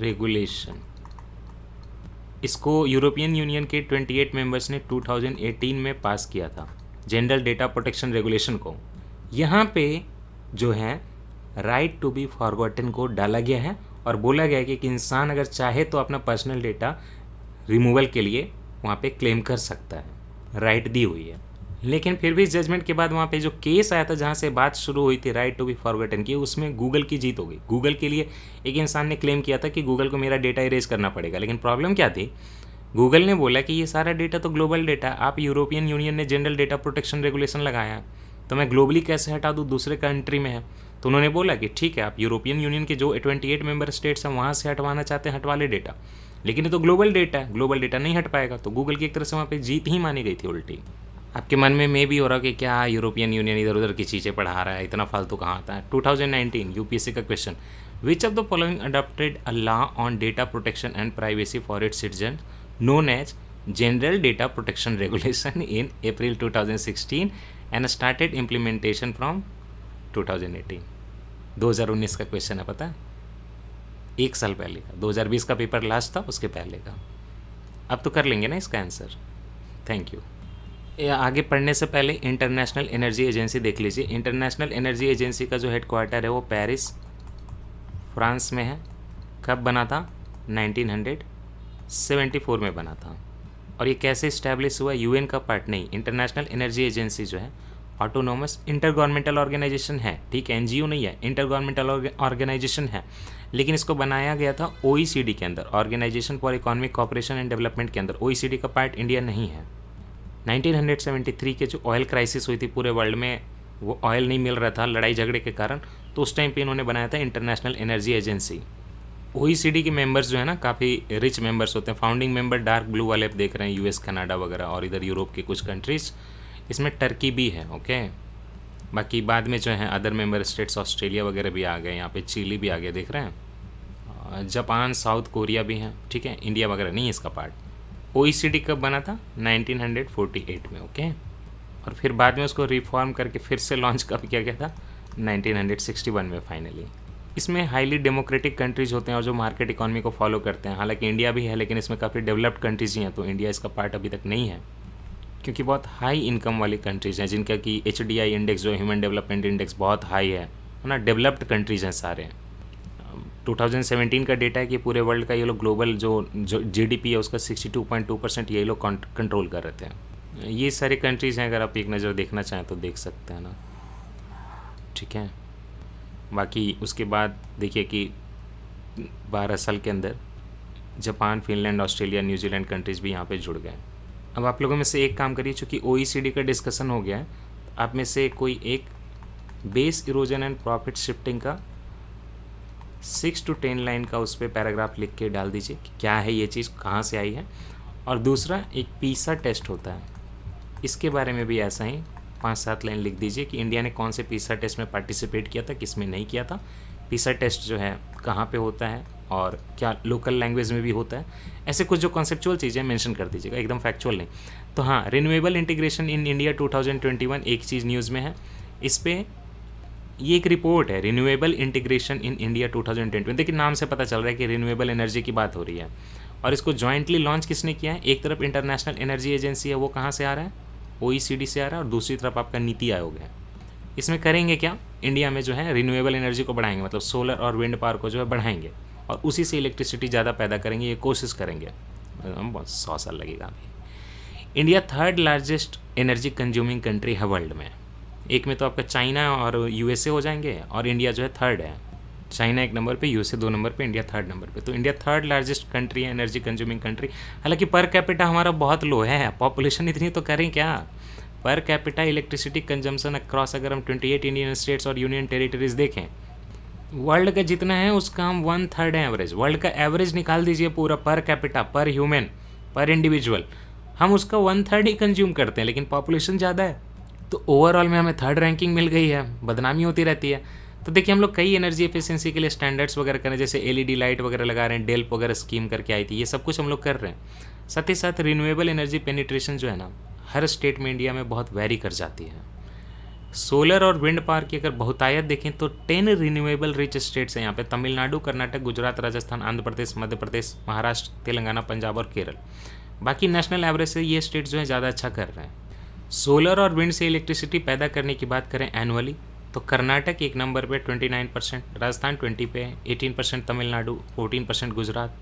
रेगुलेशन इसको यूरोपियन यूनियन के 28 मेंबर्स ने 2018 में पास किया था जनरल डेटा प्रोटेक्शन रेगुलेशन को यहाँ पे जो है राइट टू बी फॉरगॉटन को डाला गया है और बोला गया है कि, कि इंसान अगर चाहे तो अपना पर्सनल डेटा रिमूवल के लिए वहाँ पे क्लेम कर सकता है राइट दी हुई है लेकिन फिर भी जजमेंट के बाद वहाँ पे जो केस आया था जहाँ से बात शुरू हुई थी राइट टू बी फॉरगेटन की उसमें गूगल की जीत हो गई गूगल के लिए एक इंसान ने क्लेम किया था कि गूगल को मेरा डेटा इरेज करना पड़ेगा लेकिन प्रॉब्लम क्या थी गूगल ने बोला कि ये सारा डेटा तो ग्लोबल डेटा आप यूरोपियन यूनियन ने जनरल डेटा प्रोटेक्शन रेगुलेशन लगाया तो मैं ग्लोबली कैसे हटा दूँ दूसरे कंट्री में है तो उन्होंने बोला कि ठीक है आप यूरोपियन यूनियन के जो ट्वेंटी एट मेम्बर स्टेट्स हैं वहाँ से हटवाना चाहते हैं हटवा ले डेटा लेकिन ये तो ग्लोबल डेटा है ग्लोबल डेटा नहीं हट पाएगा तो गूगल की एक तरह से वहाँ पर जीत ही मानी गई थी उल्टी आपके मन में मे भी हो रहा कि क्या यूरोपियन यूनियन इधर उधर की चीज़ें पढ़ा रहा है इतना फालतू कहाँ आता है टू यूपीएससी का question which of the following adopted a law on data protection and privacy for it citizen known as general data protection regulation in April 2016 and started implementation from 2018 2019 का क्वेश्चन है पता है एक साल पहले का 2020 का पेपर लास्ट था उसके पहले का अब तो कर लेंगे ना इसका आंसर थैंक यू आगे पढ़ने से पहले इंटरनेशनल एनर्जी एजेंसी देख लीजिए इंटरनेशनल एनर्जी एजेंसी का जो हेडक्वार्टर है वो पेरिस फ्रांस में है कब बना था 1974 में बना था और ये कैसे इस्टेब्लिश हुआ यूएन का पार्ट नहीं इंटरनेशनल एनर्जी एजेंसी जो है ऑटोनोमस इंटर गवर्नमेंटल ऑर्गेनाइजेशन है ठीक है एन नहीं है इंटर गवर्नमेंटल ऑर्गेनाइजेशन है लेकिन इसको बनाया गया था ओ e के अंदर organisation for economic cooperation and development के अंदर ओ e का पार्ट इंडिया नहीं है 1973 के जो ऑयल क्राइसिस हुई थी पूरे वर्ल्ड में वो ऑयल नहीं मिल रहा था लड़ाई झगड़े के कारण तो उस टाइम पे इन्होंने बनाया था इंटरनेशनल एनर्जी एजेंसी ओ के मेंबर्स जो है ना काफ़ी रिच मेंबर्स होते हैं फाउंडिंग मेंबर डार्क ब्लू वाले आप देख रहे हैं यूएस कनाडा वगैरह और इधर यूरोप के कुछ कंट्रीज़ इसमें टर्की भी है ओके बाकी बाद में जो है अदर मेम्बर स्टेट्स ऑस्ट्रेलिया वगैरह भी आ गए यहाँ पे चिली भी आ गया देख रहे हैं जापान साउथ कोरिया भी हैं ठीक है इंडिया वगैरह नहीं है इसका पार्ट ओ कब बना था 1948 में ओके और फिर बाद में उसको रिफॉर्म करके फिर से लॉन्च कब किया गया था 1961 में फाइनली इसमें हाईली डेमोक्रेटिक कंट्रीज होते हैं और जो मार्केट इकोनॉमी को फॉलो करते हैं हालांकि इंडिया भी है लेकिन इसमें काफ़ी डेवलप्ड कंट्रीज ही हैं तो इंडिया इसका पार्ट अभी तक नहीं है क्योंकि बहुत हाई इनकम वाली कंट्रीज हैं जिनका कि एच इंडेक्स जो ह्यूमन डेवलपमेंट इंडेक्स बहुत हाई है ना डेवलप्ड कंट्रीज हैं सारे 2017 का डेटा है कि पूरे वर्ल्ड का ये लोग ग्लोबल जो जो जीडीपी है उसका 62.2 परसेंट ये लोग कंट्रोल कर रहे थे ये सारे कंट्रीज़ हैं अगर आप एक नज़र देखना चाहें तो देख सकते हैं ना ठीक है बाकी उसके बाद देखिए कि बारह साल के अंदर Japan Finland Australia New Zealand countries भी यहाँ पे जुड़ गए अब आप लोगों में से एक काम करिए चूँकि ओ e का डिस्कसन हो गया है आप में से कोई एक base erosion and profit shifting का सिक्स टू टेन लाइन का उस पर पैराग्राफ लिख के डाल दीजिए कि क्या है ये चीज़ कहाँ से आई है और दूसरा एक पीसा टेस्ट होता है इसके बारे में भी ऐसा ही पाँच सात लाइन लिख दीजिए कि इंडिया ने कौन से पीसा टेस्ट में पार्टिसिपेट किया था किस में नहीं किया था पीसा टेस्ट जो है कहाँ पे होता है और क्या लोकल लैंग्वेज में भी होता है ऐसे कुछ जो कॉन्सेप्चुअल चीज़ें मैंशन कर दीजिएगा एकदम फैक्चुअल नहीं तो हाँ रिन्यूएबल इंटीग्रेशन इन इंडिया 2021 एक चीज़ न्यूज़ में है इस पर ये एक रिपोर्ट है रिन्यूएबल इंटीग्रेशन इन इंडिया 2021 देखिए नाम से पता चल रहा है कि रिन्यूएबल एनर्जी की बात हो रही है और इसको जॉइंटली लॉन्च किसने किया है एक तरफ इंटरनेशनल एनर्जी एजेंसी है वो कहाँ से आ रहा है ओ e से आ रहा है और दूसरी तरफ आपका नीति आयोग है इसमें करेंगे क्या इंडिया में जो है रिन्यूएबल एनर्जी को बढ़ाएंगे मतलब सोलर और विंड पावर को जो है बढ़ाएंगे और उसी से इलेक्ट्रिसिटी ज़्यादा पैदा करेंगे ये कोशिश करेंगे बहुत सौ साल लगेगा अभी India third largest energy consuming country है वर्ल्ड में एक में तो आपका चाइना और यूएसए हो जाएंगे और इंडिया जो है थर्ड है चाइना एक नंबर पे यूएसए दो नंबर पे इंडिया थर्ड नंबर पे तो इंडिया थर्ड लार्जेस्ट कंट्री है एनर्जी कंज्यूमिंग कंट्री हालांकि पर कैपिटा हमारा बहुत लो है पॉपुलेशन इतनी तो करें क्या per capita electricity consumption across अगर हम 28 इंडियन स्टेट्स और यूनियन टेरिटरीज देखें वर्ल्ड का जितना है उसका हम वन थर्ड है एवरेज वर्ल्ड का एवरेज निकाल दीजिए पूरा पर कैपिटा पर ह्यूमन पर इंडिविजुअल हम उसका वन थर्ड ही कंज्यूम करते हैं लेकिन पॉपुलेशन ज़्यादा है तो ओवरऑल में हमें थर्ड रैंकिंग मिल गई है बदनामी होती रहती है तो देखिए हम लोग कई एनर्जी एफिशिएंसी के लिए स्टैंडर्ड्स वगैरह करें जैसे एलईडी लाइट e वगैरह लगा रहे हैं डेल्प वगैरह स्कीम करके आई थी ये सब कुछ हम लोग कर रहे हैं साथ ही साथ रिन्यूएबल एनर्जी पेनिट्रेशन जो है ना हर स्टेट में इंडिया में बहुत वेरी कर जाती है सोलर और विंड पावर की अगर बहुतायत देखें तो टेन रिन्यूएबल रिच स्टेट्स हैं यहाँ पे तमिलनाडु कर्नाटक गुजरात राजस्थान आंध्र प्रदेश मध्य प्रदेश महाराष्ट्र तेलंगाना पंजाब और केरल बाकी नेशनल एवरेज से ये स्टेट्स जो हैं ज़्यादा अच्छा कर रहे हैं सोलर और विंड से इलेक्ट्रिसिटी पैदा करने की बात करें एनुअली तो कर्नाटक एक नंबर पर ट्वेंटी परसेंट राजस्थान ट्वेंटी पे eighteen percent Tamil Nadu fourteen percent Gujarat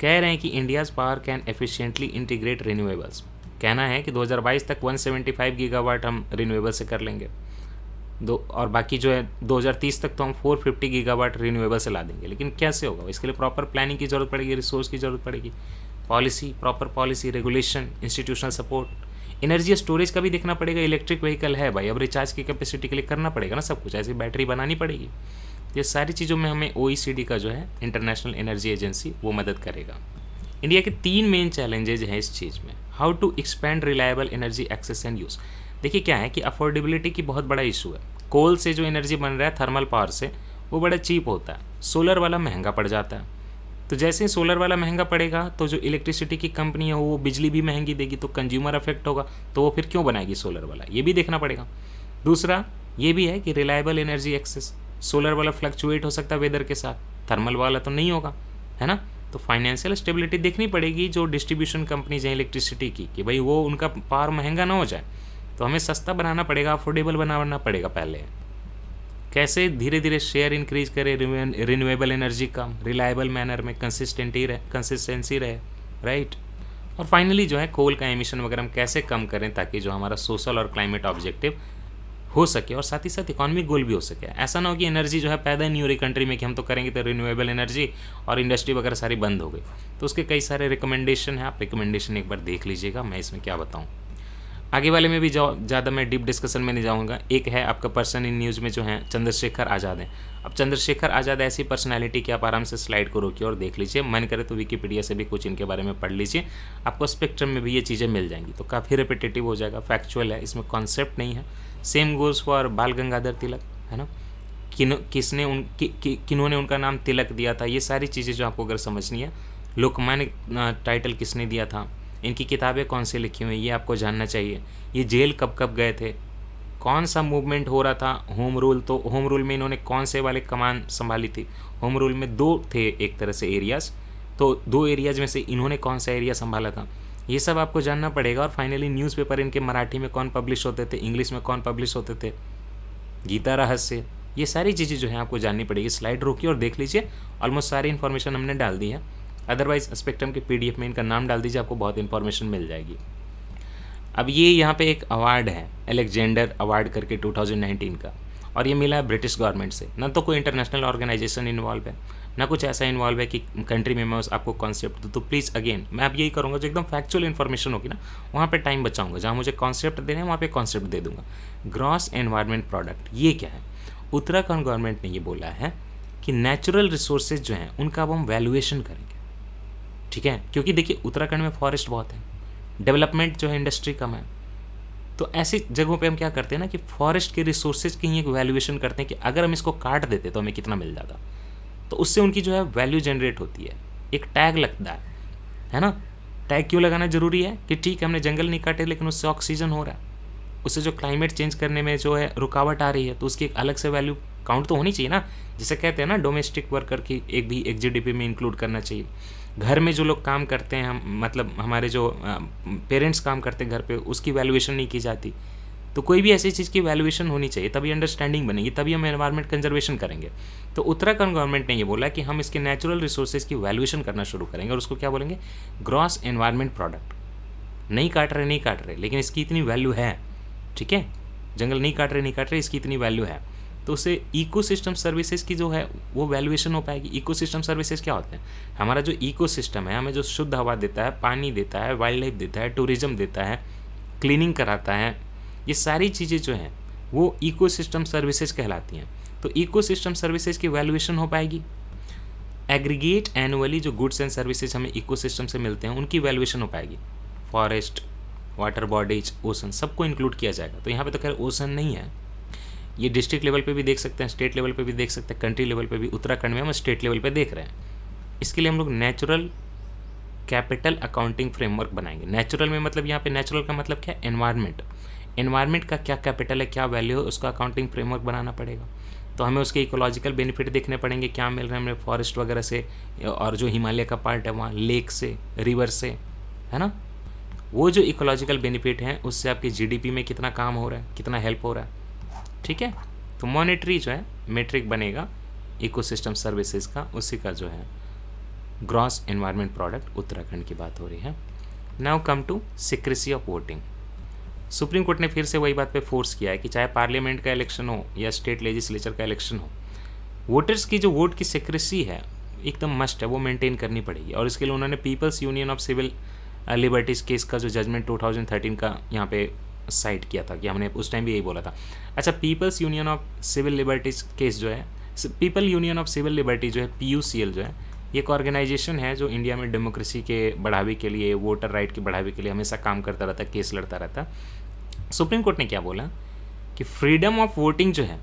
कह रहे हैं कि India's power can efficiently integrate renewables कहना है कि 2022 तक 175 गीगावाट हम रिन्यूएबल से कर लेंगे दो और बाकी जो है 2030 तक तो हम 450 गीगावाट रिन्यूएबल से ला देंगे लेकिन कैसे होगा इसके लिए प्रॉपर प्लानिंग की ज़रूरत पड़ेगी रिसोर्स की ज़रूरत पड़ेगी policy proper policy regulation institutional support energy storage का भी देखना पड़ेगा इलेक्ट्रिक व्हीकल है भाई अब रिचार्ज की कैपेसिटी के लिए करना पड़ेगा ना सब कुछ ऐसी बैटरी बनानी पड़ेगी ये सारी चीज़ों में हमें ओ e का जो है इंटरनेशनल एनर्जी एजेंसी वो मदद करेगा इंडिया के तीन मेन चैलेंजेज हैं इस चीज़ में how to expand reliable energy access and use देखिए क्या है कि अफोर्डेबिलिटी की बहुत बड़ा इशू है कोल से जो एनर्जी बन रहा है थर्मल पावर से वो बड़ा चीप होता है सोलर वाला महंगा पड़ जाता है तो जैसे ही सोलर वाला महंगा पड़ेगा तो जो इलेक्ट्रिसिटी की कंपनी है वो बिजली भी महंगी देगी तो कंज्यूमर अफेक्ट होगा तो वो फिर क्यों बनाएगी सोलर वाला ये भी देखना पड़ेगा दूसरा ये भी है कि रिलायबल एनर्जी एक्सेस सोलर वाला फ्लक्चुएट हो सकता है वेदर के साथ थर्मल वाला तो नहीं होगा है ना तो फाइनेंशियल स्टेबिलिटी देखनी पड़ेगी जो डिस्ट्रीब्यूशन कंपनीज हैं इलेक्ट्रिसिटी की कि भाई वो उनका पावर महंगा ना हो जाए तो हमें सस्ता बनाना पड़ेगा अफोर्डेबल बनाना पड़ेगा पहले कैसे धीरे धीरे शेयर इंक्रीज करें रिन्यूएबल एनर्जी का रिलायबल मैनर में कंसिस्टेंटी रहे कंसिस्टेंसी रहे राइट और फाइनली जो है कोल का एमिशन वगैरह हम कैसे कम करें ताकि जो हमारा सोशल और क्लाइमेट ऑब्जेक्टिव हो सके और साथ ही साथ इकोनॉमिक गोल भी हो सके ऐसा ना हो कि एनर्जी जो है पैदा नहीं हो रही कंट्री में कि हम तो करेंगे तो रिन्यूएबल एनर्जी और इंडस्ट्री वगैरह सारी बंद हो गई तो उसके कई सारे रिकमेंडेशन हैं आप रिकमेंडेशन एक बार देख लीजिएगा मैं इसमें क्या बताऊँ आगे वाले में भी ज़्यादा मैं डीप डिस्कशन में नहीं जाऊँगा एक है आपका पर्सन इन न्यूज़ में जो है चंद्रशेखर आज़ाद हैं अब चंद्रशेखर आज़ाद ऐसी पर्सनालिटी की आप आराम से स्लाइड को रोकिए और देख लीजिए मन करे तो विकीपीडिया से भी कुछ इनके बारे में पढ़ लीजिए आपको स्पेक्ट्रम में भी ये चीज़ें मिल जाएंगी तो काफ़ी रिपीटेटिव हो जाएगा फैक्चुअल है इसमें कॉन्सेप्ट नहीं है सेम गोज फॉर बाल गंगाधर तिलक है ना किन किसने उन कि, कि, किन्होंने उनका नाम तिलक दिया था ये सारी चीज़ें जो आपको अगर समझनी है लोकमान्य टाइटल किसने दिया था इनकी किताबें कौन सी लिखी हुई ये आपको जानना चाहिए ये जेल कब कब गए थे कौन सा मूवमेंट हो रहा था होम रूल तो होम रूल में इन्होंने कौन से वाले कमान संभाली थी होम रूल में दो थे एक तरह से एरियाज तो दो एरियाज में से इन्होंने कौन सा एरिया संभाला था ये सब आपको जानना पड़ेगा और फाइनली न्यूज़पेपर इनके मराठी में कौन पब्लिश होते थे इंग्लिश में कौन पब्लिश होते थे गीता रहस्य ये सारी चीज़ें जो है आपको जाननी पड़ेगी स्लाइड रोकिए और देख लीजिए ऑलमोस्ट सारी इन्फॉर्मेशन हमने डाल दी है अदरवाइज स्पेक्ट्रम के पी में इनका नाम डाल दीजिए आपको बहुत इन्फॉर्मेशन मिल जाएगी अब ये यहाँ पे एक अवार्ड है एलेक्जेंडर अवार्ड करके 2019 का और ये मिला है ब्रिटिश गवर्नमेंट से ना तो कोई इंटरनेशनल ऑर्गेनाइजेशन इन्वॉल्व है ना कुछ ऐसा इन्वॉल्व है कि कंट्री में मैं उस आपको कॉन्सेप्ट दूँ तो प्लीज़ अगेन मैं अब यही करूँगा जो एकदम फैक्चुअल इन्फॉर्मेशन होगी ना वहाँ पर टाइम बचाऊंगा जहाँ मुझे कॉन्सेप्ट देने वहाँ पर कॉन्सेप्ट दे दूँगा ग्रॉस एनवायरमेंट प्रोडक्ट ये क्या है उत्तराखंड गवर्नमेंट ने ये बोला है कि नेचुरल रिसोर्सेज जो हैं उनका अब हम वैल्यूएशन करेंगे ठीक है क्योंकि देखिए उत्तराखंड में फॉरेस्ट बहुत है डेवलपमेंट जो है इंडस्ट्री कम है तो ऐसी जगहों पे हम क्या करते हैं ना कि फॉरेस्ट के रिसोर्सेज की एक वैल्यूएशन करते हैं कि अगर हम इसको काट देते तो हमें कितना मिल जाता तो उससे उनकी जो है वैल्यू जनरेट होती है एक टैग लगता है है ना टैग क्यों लगाना ज़रूरी है कि ठीक है हमने जंगल नहीं काटे लेकिन उससे ऑक्सीजन हो रहा है उससे जो क्लाइमेट चेंज करने में जो है रुकावट आ रही है तो उसकी एक अलग से वैल्यू काउंट तो होनी चाहिए ना जिसे कहते हैं ना डोमेस्टिक वर्कर की एक भी एक जी में इंक्लूड करना चाहिए घर में जो लोग काम करते हैं हम मतलब हमारे जो पेरेंट्स काम करते हैं घर पे उसकी वैल्यूएशन नहीं की जाती तो कोई भी ऐसी चीज़ की वैल्यूएशन होनी चाहिए तभी अंडरस्टैंडिंग बनेगी तभी हम एनवायरमेंट कंजर्वेशन करेंगे तो उत्तराखंड गवर्नमेंट ने ये बोला कि हम इसके नेचुरल रिसोर्सेज की वैल्यूएशन करना शुरू करेंगे और उसको क्या बोलेंगे ग्रॉस एनवायरमेंट प्रोडक्ट नहीं काट रहे नहीं काट रहे लेकिन इसकी इतनी वैल्यू है ठीक है जंगल नहीं काट रहे नहीं काट रहे इसकी इतनी वैल्यू है तो उसे इको सर्विसेज की जो है वो वैल्यूएशन हो पाएगी इको सर्विसेज क्या होते हैं हमारा जो इको है हमें जो शुद्ध हवा देता है पानी देता है वाइल्ड लाइफ देता है टूरिज्म देता है क्लीनिंग कराता है ये सारी चीज़ें जो हैं वो इकोसिस्टम सर्विसेज कहलाती हैं तो इकोसिस्टम सर्विसेज की वैल्यूएशन हो पाएगी एग्रीगेट एनुअली जो गुड्स एंड सर्विसेज हमें इकोसिस्टम से मिलते हैं उनकी वैल्यूएशन हो पाएगी फॉरेस्ट वाटर बॉडीज ओसन सबको इंक्लूड किया जाएगा तो यहाँ पे तो खैर ओसन नहीं है ये डिस्ट्रिक्ट लेवल पे भी देख सकते हैं स्टेट लेवल पे भी देख सकते हैं कंट्री लेवल पे भी उत्तराखंड में हम स्टेट लेवल पे देख रहे हैं इसके लिए हम लोग नेचुरल कैपिटल अकाउंटिंग फ्रेमवर्क बनाएंगे नेचुरल में मतलब यहाँ पे नेचुरल का मतलब क्या है एनवायरमेंट इन्वायरमेंट का क्या कैपिटल है क्या वैल्यू है उसका अकाउंटिंग फ्रेमवर्क बनाना पड़ेगा तो हमें उसके इकोलॉजिकल बेनिफिट देखने पड़ेंगे क्या मिल रहा है हमें फॉरेस्ट वगैरह से और जो हिमालय का पार्ट है वहाँ लेक से रिवर से है ना वो जो इकोलॉजिकल बेनिफिट हैं उससे आपकी जीडीपी में कितना काम हो रहा है कितना हेल्प हो रहा है ठीक है तो मॉनिटरी जो है मेट्रिक बनेगा इकोसिस्टम सर्विसेज का उसी का जो है ग्रॉस एनवायरमेंट प्रोडक्ट उत्तराखंड की बात हो रही है now come to secrecy of voting supreme court ने फिर से वही बात पे फोर्स किया है कि चाहे पार्लियामेंट का इलेक्शन हो या स्टेट लेजिस्लेचर का इलेक्शन हो वोटर्स की जो वोट की सिक्रेसी है एकदम मस्ट है वो मेंटेन करनी पड़ेगी और इसके लिए उन्होंने People's Union of Civil Liberties case का जो जजमेंट 2013 का यहाँ पे साइट किया था कि हमने उस टाइम भी यही बोला था अच्छा People's Union of Civil Liberties case जो है People Union of Civil Liberty जो है पी जो है एक ऑर्गेनाइजेशन है जो इंडिया में डेमोक्रेसी के बढ़ावे के लिए वोटर राइट के बढ़ावे के लिए हमेशा काम करता रहता केस लड़ता रहता सुप्रीम कोर्ट ने क्या बोला कि फ्रीडम ऑफ वोटिंग जो है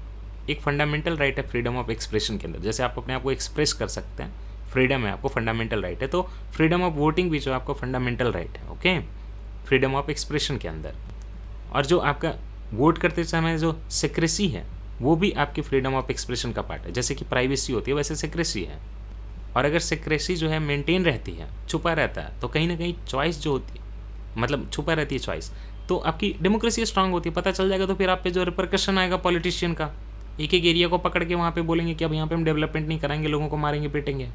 एक फंडामेंटल राइट है फ्रीडम ऑफ एक्सप्रेशन के अंदर जैसे आप अपने आप को एक्सप्रेस कर सकते हैं फ्रीडम है आपको फंडामेंटल राइट है तो फ्रीडम ऑफ वोटिंग भी जो है आपका फंडामेंटल राइट है ओके फ्रीडम ऑफ एक्सप्रेशन के अंदर और जो आपका वोट करते समय जो सिक्रेसी है वो भी आपकी फ्रीडम ऑफ एक्सप्रेशन का पार्ट है जैसे कि प्राइवेसी होती है वैसे सिक्रेसी है और अगर सिक्रेसी जो है मेंटेन रहती है छुपा रहता है तो कहीं ना कहीं चॉइस जो होती है मतलब छुपा रहती है चॉइस तो आपकी डेमोक्रेसी स्ट्रांग होती है पता चल जाएगा तो फिर आप पे जो रिप्रकशन आएगा पॉलिटिशियन का एक एक एरिया को पकड़ के वहाँ पे बोलेंगे कि अब यहाँ पे हम डेवलपमेंट नहीं कराएंगे लोगों को मारेंगे पीटेंगे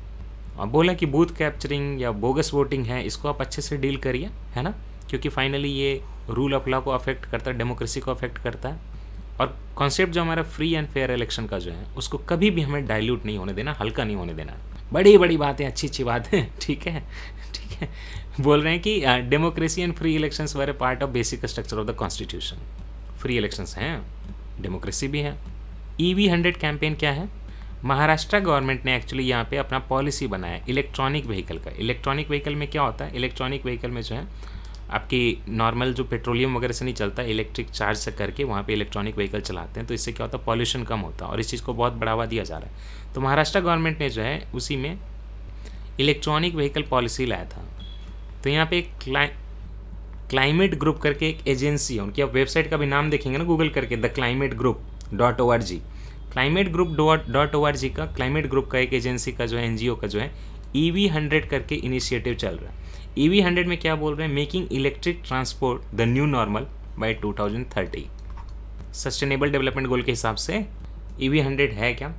और बोला कि बूथ कैप्चरिंग या बोगस वोटिंग है इसको आप अच्छे से डील करिए है ना क्योंकि फाइनली ये रूल ऑफ लॉ को अफेक्ट करता है डेमोक्रेसी को अफेक्ट करता है और कॉन्सेप्ट जो हमारा फ्री एंड फेयर इलेक्शन का जो है उसको कभी भी हमें डायल्यूट नहीं होने देना हल्का नहीं होने देना बड़ी बड़ी बातें अच्छी अच्छी बातें ठीक है ठीक है बोल रहे हैं कि democracy and free elections were a part of basic structure of the constitution free elections हैं डेमोक्रेसी भी है ई वी हंड्रेड कैंपेन क्या है महाराष्ट्र गवर्नमेंट ने एक्चुअली यहाँ पे अपना पॉलिसी बनाया इलेक्ट्रॉनिक व्हीकल का इलेक्ट्रॉनिक व्हीकल में क्या होता है इलेक्ट्रॉनिक व्हीकल में जो है आपकी नॉर्मल जो पेट्रोलियम वगैरह से नहीं चलता इलेक्ट्रिक चार्ज से करके वहाँ पे इलेक्ट्रॉनिक व्हीकल चलाते हैं तो इससे क्या होता है पॉल्यूशन कम होता है और इस चीज़ को बहुत बढ़ावा दिया जा रहा है तो महाराष्ट्र गवर्नमेंट ने जो है उसी में इलेक्ट्रॉनिक व्हीकल पॉलिसी लाया था तो यहाँ पर एक क्लाइ क्लाइमेट ग्रुप करके एक एजेंसी है उनकी आप वेबसाइट का भी नाम देखेंगे ना गूगल करके the climate group dot O R G climate group dot O R G का क्लाइमेट ग्रुप का एक एजेंसी का जो है एन का जो है ई वी हंड्रेड करके इनिशिएटिव चल रहा है ई वी हंड्रेड में क्या बोल रहे हैं making electric transport the new normal by two thousand thirty sustainable development goal के हिसाब से ई वी हंड्रेड है क्या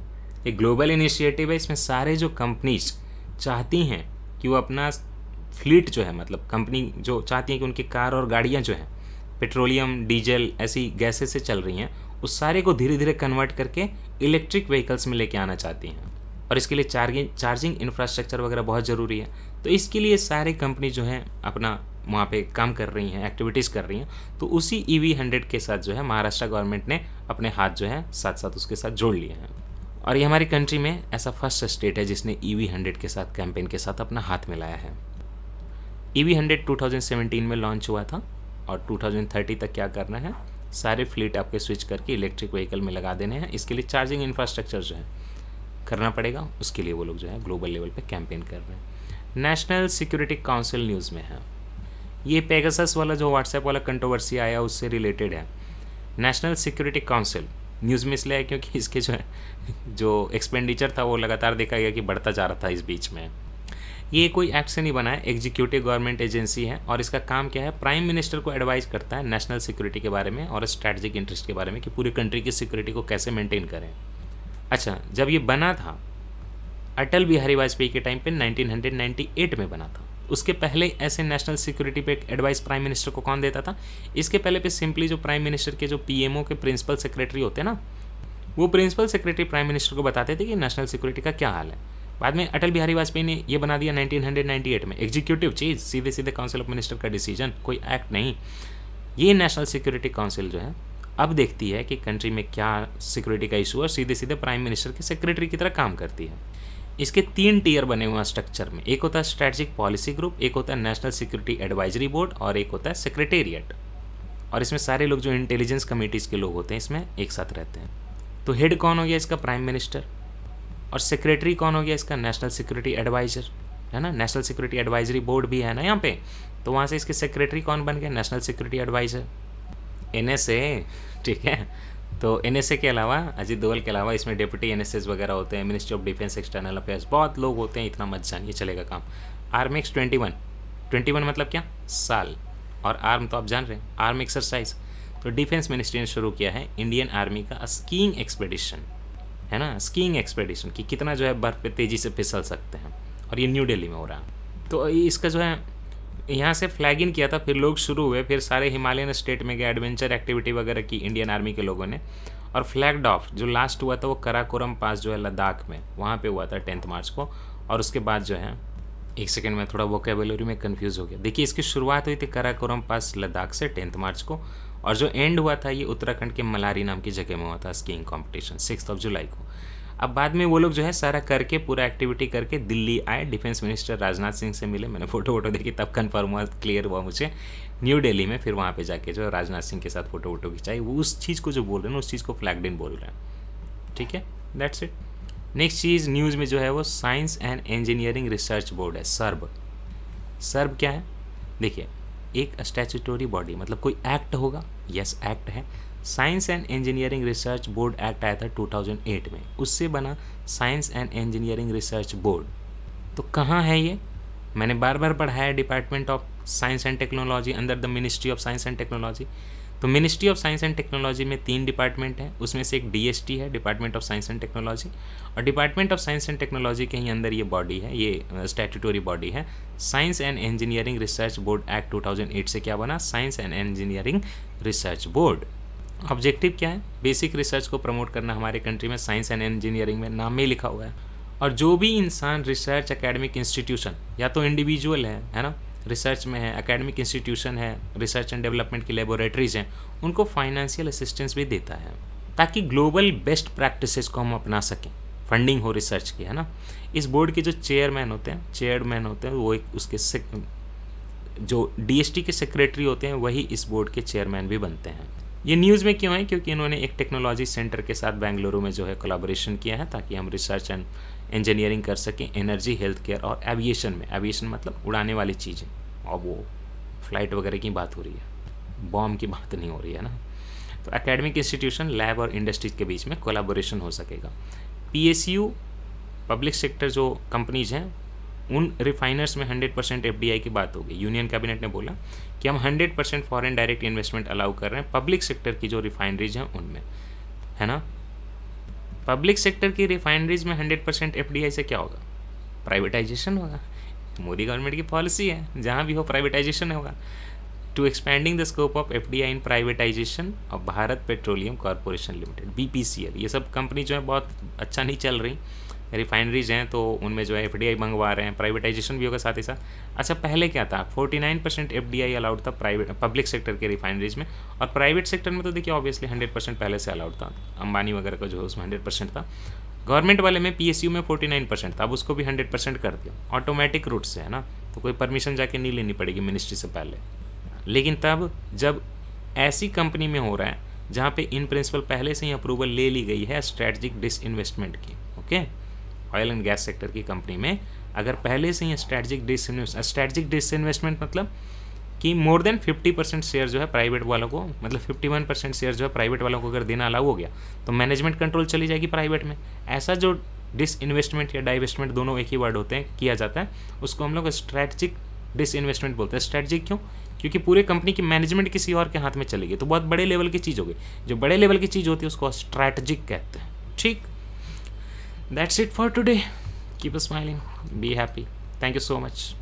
एक ग्लोबल इनिशिएटिव है इसमें सारे जो कंपनीज चाहती हैं कि वो अपना फ्लीट जो है मतलब कंपनी जो चाहती हैं कि उनकी कार और गाड़ियाँ जो हैं पेट्रोलियम डीजल ऐसी गैसेज से चल रही हैं उस सारे को धीरे धीरे कन्वर्ट करके इलेक्ट्रिक व्हीकल्स में लेके आना चाहती हैं और इसके लिए चार्जिंग चार्जिंग इंफ्रास्ट्रक्चर वगैरह बहुत ज़रूरी है तो इसके लिए सारे कंपनी जो है अपना वहाँ पे काम कर रही हैं एक्टिविटीज़ कर रही हैं तो उसी ई वी हंड्रेड के साथ जो है महाराष्ट्र गवर्नमेंट ने अपने हाथ जो है साथ साथ उसके साथ जोड़ लिए हैं और ये हमारी कंट्री में ऐसा फर्स्ट स्टेट है जिसने ई वी हंड्रेड के साथ कैंपेन के साथ अपना हाथ मिलाया है E V hundred two thousand seventeen में लॉन्च हुआ था और टू थाउजेंड थर्टी तक क्या करना है सारे फ्लीट आपके स्विच करके इलेक्ट्रिक व्हीकल में लगा देने हैं इसके लिए चार्जिंग इंफ्रास्ट्रक्चर जो है करना पड़ेगा उसके लिए वो लोग जो है ग्लोबल लेवल पे कैंपेन कर रहे हैं नेशनल सिक्योरिटी काउंसिल न्यूज़ में है ये पेगासस वाला जो व्हाट्सएप वाला कंट्रोवर्सी आया उससे रिलेटेड है नेशनल सिक्योरिटी काउंसिल न्यूज़ में इसलिए है क्योंकि इसके जो है जो एक्सपेंडिचर था वो लगातार देखा गया कि बढ़ता जा रहा था इस बीच में ये कोई एक्ट से नहीं बना है एग्जीक्यूटिव गवर्नमेंट एजेंसी है और इसका काम क्या है प्राइम मिनिस्टर को एडवाइस करता है नेशनल सिक्योरिटी के बारे में और स्ट्रैटेजिक इंटरेस्ट के बारे में कि पूरी कंट्री की सिक्योरिटी को कैसे मेंटेन करें अच्छा जब ये बना था अटल बिहारी वाजपेयी के टाइम पे 1998 में बना था उसके पहले ऐसे नेशनल सिक्योरिटी पे एडवाइस प्राइम मिनिस्टर को कौन देता था इसके पहले पे सिंपली जो प्राइम मिनिस्टर के जो पीएमओ के प्रिंसिपल सेक्रेटरी होते हैं ना वो प्रिंसिपल सेक्रेटरी प्राइम मिनिस्टर को बताते थे कि नेशनल सिक्योरिटी का क्या हाल है बाद में अटल बिहारी वाजपेयी ने ये बना दिया 1998 में एग्जीक्यूटिव चीज़ सीधे सीधे काउंसिल ऑफ मिनिस्टर का डिसीजन कोई एक्ट नहीं ये नेशनल सिक्योरिटी काउंसिल जो है अब देखती है कि कंट्री में क्या सिक्योरिटी का इशू है सीधे सीधे प्राइम मिनिस्टर के सेक्रेटरी की तरह काम करती है इसके तीन टीयर बने हुए हैं स्ट्रक्चर में एक होता है स्ट्रेटजिक पॉलिसी ग्रुप एक होता है नेशनल सिक्योरिटी एडवाइजरी बोर्ड और एक होता है सेक्रेटेरिएट और इसमें सारे लोग जो इंटेलिजेंस कमेटीज़ के लोग होते हैं इसमें एक साथ रहते हैं तो हेड कौन हो गया इसका प्राइम मिनिस्टर और सेक्रेटरी कौन हो गया इसका नेशनल सिक्योरिटी एडवाइजर है ना नेशनल सिक्योरिटी एडवाइजरी बोर्ड भी है ना यहाँ पे तो वहाँ से इसके सेक्रेटरी कौन बन गया नेशनल सिक्योरिटी एडवाइजर एन ठीक है तो एन के अलावा अजीत दोवल के अलावा इसमें डिप्टी एन वगैरह होते हैं ministry of defence external affairs बहुत लोग होते हैं इतना मत जानिए चलेगा काम arm X twenty one twenty one मतलब क्या साल और आर्म तो आप जान रहे हैं आर्म एक्सरसाइज तो डिफेंस मिनिस्ट्री ने शुरू किया है इंडियन आर्मी का स्कीइंग एक्सपेडिशन है ना स्कीइंग एक्सपेडिशन कि कितना जो है बर्फ़ पे तेज़ी से फिसल सकते हैं और ये न्यू दिल्ली में हो रहा है तो इसका जो है यहाँ से फ्लैग इन किया था फिर लोग शुरू हुए फिर सारे हिमालयन स्टेट में गए एडवेंचर एक्टिविटी वगैरह की इंडियन आर्मी के लोगों ने और फ्लैगड ऑफ जो लास्ट हुआ था वो कराकोरम पास जो है लद्दाख में वहाँ पे हुआ था टेंथ मार्च को और उसके बाद जो है एक सेकेंड में थोड़ा वोकेबलरी में कन्फ्यूज़ हो गया देखिए इसकी शुरुआत हुई थी कराकोरम पास लद्दाख से टेंथ मार्च को और जो एंड हुआ था ये उत्तराखंड के मलारी नाम की जगह में हुआ था skiing competition six of July को अब बाद में वो लोग जो है सारा करके पूरा एक्टिविटी करके दिल्ली आए डिफेंस मिनिस्टर राजनाथ सिंह से मिले मैंने फ़ोटो वोटो देखी तब कन्फर्म हुआ क्लियर हुआ मुझे न्यू दिल्ली में फिर वहाँ पे जाके जो राजनाथ सिंह के साथ फ़ोटो वोटो खिंचाई वो उस चीज़ को जो बोल रहे हैं उस चीज़ को फ्लैग डिन बोल रहे हैं ठीक है दैट्स इट नेक्स्ट चीज़ न्यूज़ में जो है वो science and engineering research board है सर्ब सर्ब क्या है देखिए एक स्टैचूटोरी बॉडी मतलब कोई एक्ट होगा यस yes, एक्ट है science and engineering research board act आया था 2008 में उससे बना science and engineering research board तो कहाँ है ये मैंने बार बार पढ़ाया है department of science and technology अंदर the ministry of science and technology तो ministry of science and technology में तीन डिपार्टमेंट हैं उसमें से एक डी है department of science and technology और department of science and technology के ही अंदर ये बॉडी है ये स्टैट्यूटोरी बॉडी है science and engineering research board act 2008 से क्या बना science and engineering research board objective क्या है बेसिक रिसर्च को प्रमोट करना हमारे कंट्री में साइंस एंड इंजीनियरिंग में नाम में लिखा हुआ है और जो भी इंसान रिसर्च एकेडमिक इंस्टीट्यूशन या तो इंडिविजुअल है है ना रिसर्च में है एकेडमिक इंस्टीट्यूशन है रिसर्च एंड डेवलपमेंट की लेबोरेटरीज हैं उनको फाइनेंशियल असिस्टेंस भी देता है ताकि ग्लोबल बेस्ट प्रैक्टिसेस को हम अपना सकें फंडिंग हो रिसर्च की है ना इस बोर्ड के जो चेयरमैन होते हैं चेयरमैन होते हैं वो एक उसके जो डीएसटी के सेक्रेटरी होते हैं वही इस बोर्ड के चेयरमैन भी बनते हैं ये न्यूज़ में क्यों है क्योंकि इन्होंने एक टेक्नोलॉजी सेंटर के साथ बेंगलुरु में जो है कोलाबोरेशन किया है ताकि हम रिसर्च एंड इंजीनियरिंग कर सकें एनर्जी हेल्थ केयर और एविएशन में एविएशन मतलब उड़ाने वाली चीज़ें और वो फ्लाइट वगैरह की बात हो रही है बॉम्ब की बात नहीं हो रही है ना तो एकेडमिक इंस्टीट्यूशन लैब और इंडस्ट्रीज के बीच में कोलाबोरेशन हो सकेगा पी पब्लिक सेक्टर जो कंपनीज हैं उन रिफाइनर्स में 100 परसेंट एफ की बात होगी यूनियन कैबिनेट ने बोला कि हम 100 percent foreign direct investment allow कर रहे हैं पब्लिक सेक्टर की जो रिफाइनरीज हैं उनमें है ना पब्लिक सेक्टर की रिफाइनरीज में 100 परसेंट एफ से क्या होगा प्राइवेटाइजेशन होगा मोदी गवर्नमेंट की पॉलिसी है जहाँ भी हो प्राइवेटाइजेशन होगा to expanding the scope of F D I in privatisation of Bharat Petroleum corporation limited B P C L ये सब कंपनी जो है बहुत अच्छा नहीं चल रही रिफाइनरीज हैं तो उनमें जो है एफ मंगवा रहे हैं प्राइवेटाइजेशन भी होगा साथ ही साथ अच्छा पहले क्या था 49 परसेंट एफ अलाउड था प्राइवेट पब्लिक सेक्टर के रिफाइनरीज में और प्राइवेट सेक्टर में तो देखिए ऑब्वियसली हंड्रेड परसेंट पहले से अलाउड था अंबानी वगैरह का जो है उसमें हंड्रेड परसेंट था गवर्नमेंट वाले में पी में फोर्टी परसेंट था अब उसको भी हंड्रेड परसेंट कर दिया ऑटोमेटिक रूट से है ना तो कोई परमिशन जाके नहीं लेनी पड़ेगी मिनिस्ट्री से पहले लेकिन तब जब ऐसी कंपनी में हो रहा है जहाँ पे इन प्रिंसिपल पहले से ही अप्रूवल ले ली गई है स्ट्रैटेजिक डिसइन्वेस्टमेंट की okay oil and gas sector की कंपनी में अगर पहले से ही स्ट्रैटेजिक डिस स्ट्रैटेजिक डिसइन्वेस्टमेंट मतलब कि मोर देन 50 परसेंट शेयर जो है प्राइवेट वालों को मतलब 51 परसेंट शेयर जो है प्राइवेट वालों को अगर देना अलाउ हो गया तो मैनेजमेंट कंट्रोल चली जाएगी प्राइवेट में ऐसा जो डिस इन्वेस्टमेंट या डाइवेस्टमेंट दोनों एक ही वर्ड होते हैं किया जाता है उसको हम लोग स्ट्रैटेजिक डिस इन्वेस्टमेंट बोलते हैं स्ट्रैटेजिक क्यों क्योंकि पूरे कंपनी की मैनेजमेंट किसी और के हाथ में चलेगी तो बहुत बड़े लेवल की चीज़ हो गई जो बड़े लेवल की चीज़ होती है उसको स्ट्रैटेजिक कहते हैं ठीक that's it for today keep smiling be happy thank you so much